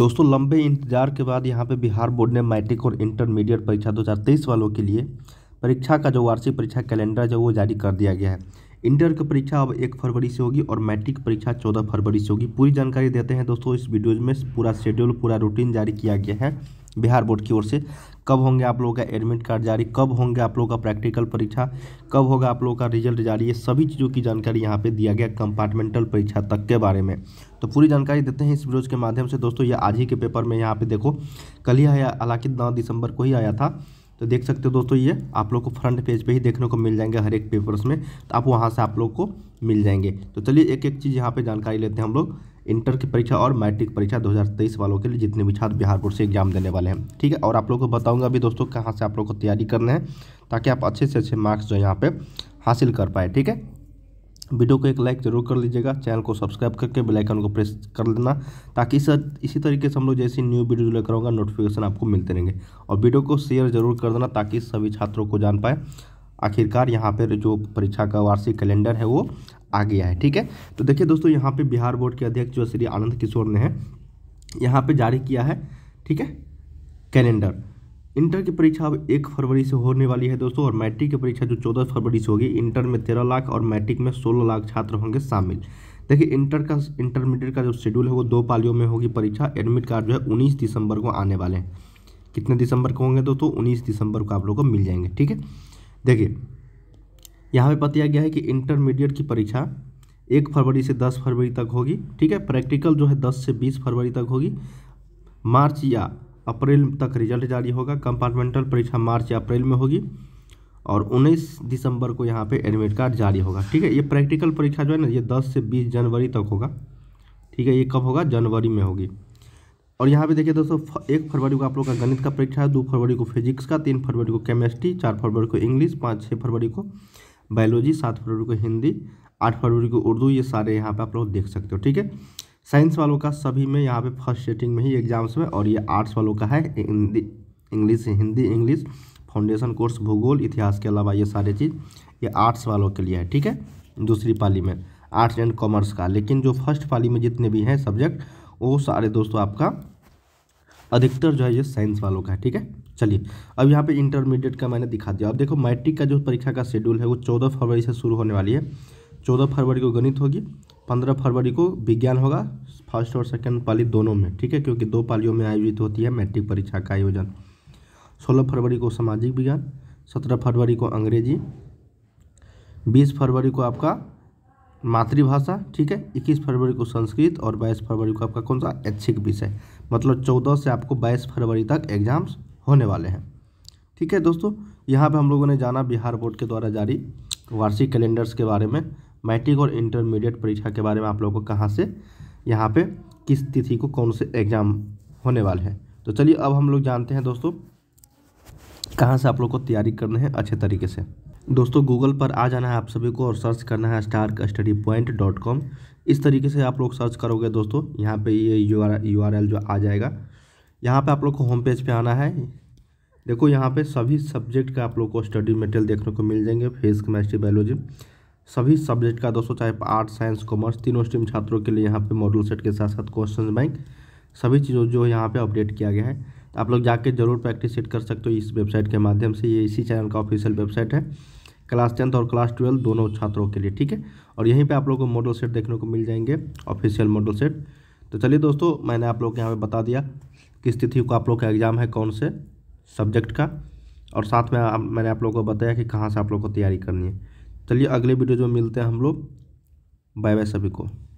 दोस्तों लंबे इंतजार के बाद यहाँ पे बिहार बोर्ड ने मैट्रिक और इंटरमीडिएट परीक्षा 2023 वालों के लिए परीक्षा का जो वार्षिक परीक्षा कैलेंडर जो वो जारी कर दिया गया है इंटर की परीक्षा अब एक फरवरी से होगी और मैट्रिक परीक्षा चौदह फरवरी से होगी पूरी जानकारी देते हैं दोस्तों इस वीडियो में पूरा शेड्यूल पूरा रूटीन जारी किया गया है बिहार बोर्ड की ओर से कब होंगे आप लोगों का एडमिट कार्ड जारी कब होंगे आप लोगों का प्रैक्टिकल परीक्षा कब होगा आप लोगों का रिजल्ट जारी ये सभी चीज़ों की जानकारी यहाँ पे दिया गया कंपार्टमेंटल परीक्षा तक के बारे में तो पूरी जानकारी देते हैं इस वीडियोज के माध्यम से दोस्तों ये आज ही के पेपर में यहाँ पे देखो कल ही आया हालांकि नौ दिसंबर को ही आया था तो देख सकते हो दोस्तों ये आप लोग को फ्रंट पेज पे ही देखने को मिल जाएंगे हर एक पेपर्स में तो आप वहाँ से आप लोग को मिल जाएंगे तो चलिए एक एक चीज़ यहाँ पे जानकारी लेते हैं हम लोग इंटर की परीक्षा और मैट्रिक परीक्षा 2023 वालों के लिए जितने भी छात्र बिहार बोर्ड से एग्जाम देने वाले हैं ठीक है और आप लोग को बताऊंगा अभी दोस्तों कहाँ से आप लोग को तैयारी करना है ताकि आप अच्छे से अच्छे मार्क्स जो यहाँ पे हासिल कर पाए ठीक है वीडियो को एक लाइक जरूर कर लीजिएगा चैनल को सब्सक्राइब करके बेलाइकन को प्रेस कर लेना ताकि सर इसी तरीके से हम लोग जैसी न्यू वीडियो लेकर आऊँगा नोटिफिकेशन आपको मिलते रहेंगे और वीडियो को शेयर जरूर कर देना ताकि सभी छात्रों को जान पाए आखिरकार यहाँ पर जो परीक्षा का वार्षिक कैलेंडर है वो आ गया है ठीक है तो देखिए दोस्तों यहाँ पे बिहार बोर्ड के अध्यक्ष जो श्री आनंद किशोर ने है यहाँ पे जारी किया है ठीक है कैलेंडर इंटर की परीक्षा अब एक फरवरी से होने वाली है दोस्तों और मैट्रिक की परीक्षा जो चौदह फरवरी से होगी इंटर में तेरह लाख और मैट्रिक में सोलह लाख छात्र होंगे शामिल देखिए इंटर का इंटरमीडिएट का जो शेड्यूल है वो दो पालियों में होगी परीक्षा एडमिट कार्ड जो है उन्नीस दिसंबर को आने वाले हैं कितने दिसंबर को होंगे दोस्तों उन्नीस दिसंबर को आप लोगों को मिल जाएंगे ठीक है देखिए यहाँ पे बताया गया है कि इंटरमीडिएट की परीक्षा एक फरवरी से दस फरवरी तक होगी ठीक है प्रैक्टिकल जो है दस से बीस फरवरी तक होगी मार्च या अप्रैल तक रिजल्ट जारी होगा कंपार्टमेंटल परीक्षा मार्च या अप्रैल में होगी और 19 दिसंबर को यहाँ पे एडमिट कार्ड जारी होगा ठीक है ये प्रैक्टिकल परीक्षा जो है ना ये 10 से 20 जनवरी तक होगा ठीक है ये कब होगा जनवरी में होगी और यहाँ पे देखिए दोस्तों एक फरवरी को आप लोग का गणित का परीक्षा है दो फरवरी को फिजिक्स का तीन फरवरी को केमिस्ट्री चार फरवरी को इंग्लिश पाँच छः फरवरी को बायोलॉजी सात फरवरी को हिंदी आठ फरवरी को उर्दू ये सारे यहाँ पे आप लोग देख सकते हो ठीक है साइंस वालों का सभी में यहाँ पे फर्स्ट सेटिंग में ही एग्जाम्स में और ये आर्ट्स वालों का है Hindi English Hindi English foundation course भूगोल इतिहास के अलावा ये सारे चीज़ ये आर्ट्स वालों के लिए है ठीक है दूसरी पाली में आर्ट्स एंड कॉमर्स का लेकिन जो फर्स्ट पाली में जितने भी हैं सब्जेक्ट वो सारे दोस्तों आपका अधिकतर जो है ये साइंस वालों का है ठीक है चलिए अब यहाँ पे इंटरमीडिएट का मैंने दिखा दिया अब देखो मैट्रिक का जो परीक्षा का शेड्यूल है वो चौदह फरवरी से शुरू होने वाली है चौदह फरवरी को गणित होगी पंद्रह फरवरी को विज्ञान होगा फर्स्ट और सेकेंड पाली दोनों में ठीक है क्योंकि दो पालियों में आयोजित होती है मैट्रिक परीक्षा का आयोजन सोलह फरवरी को सामाजिक विज्ञान सत्रह फरवरी को अंग्रेजी बीस फरवरी को आपका मातृभाषा ठीक है इक्कीस फरवरी को संस्कृत और बाईस फरवरी को आपका कौन सा ऐच्छिक विषय मतलब चौदह से आपको बाईस फरवरी तक एग्ज़ाम्स होने वाले हैं ठीक है दोस्तों यहाँ पे हम लोगों ने जाना बिहार बोर्ड के द्वारा जारी वार्षिक कैलेंडर्स के बारे में मैट्रिक और इंटरमीडिएट परीक्षा के बारे में आप लोगों को कहाँ से यहाँ पे किस तिथि को कौन से एग्ज़ाम होने वाले हैं तो चलिए अब हम लोग जानते हैं दोस्तों कहाँ से आप लोग को तैयारी करना है अच्छे तरीके से दोस्तों गूगल पर आ जाना है आप सभी को और सर्च करना है Stark study point dot com इस तरीके से आप लोग सर्च करोगे दोस्तों यहाँ पे ये U R U R L जो आ जाएगा यहाँ पे आप लोग को होम पेज पे आना है देखो यहाँ पे सभी सब्जेक्ट का आप लोग को स्टडी मटेरियल देखने को मिल जाएंगे फिजिक्स केमेस्ट्री बायोलॉजी सभी सब्जेक्ट का दोस्तों चाहे आर्ट साइंस कॉमर्स तीनों स्ट्रीम छात्रों के लिए यहाँ पर मॉडल सेट के साथ साथ क्वेश्चन बैंक सभी चीज़ों जो यहाँ पर अपडेट किया गया है तो आप लोग जाके जरूर प्रैक्टिस सेट कर सकते हो इस वेबसाइट के माध्यम से ये इसी चैनल का ऑफिशियल वेबसाइट है क्लास टेंथ और क्लास ट्वेल्व दोनों छात्रों के लिए ठीक है और यहीं पे आप लोगों को मॉडल सेट देखने को मिल जाएंगे ऑफिशियल मॉडल सेट तो चलिए दोस्तों मैंने आप लोग के यहाँ पर बता दिया किस तिथि को आप लोग का एग्ज़ाम है कौन से सब्जेक्ट का और साथ में आप, मैंने आप लोग को बताया कि कहाँ से आप लोग को तैयारी करनी है चलिए अगले वीडियो जो मिलते हैं हम लोग बाय बाय सभी को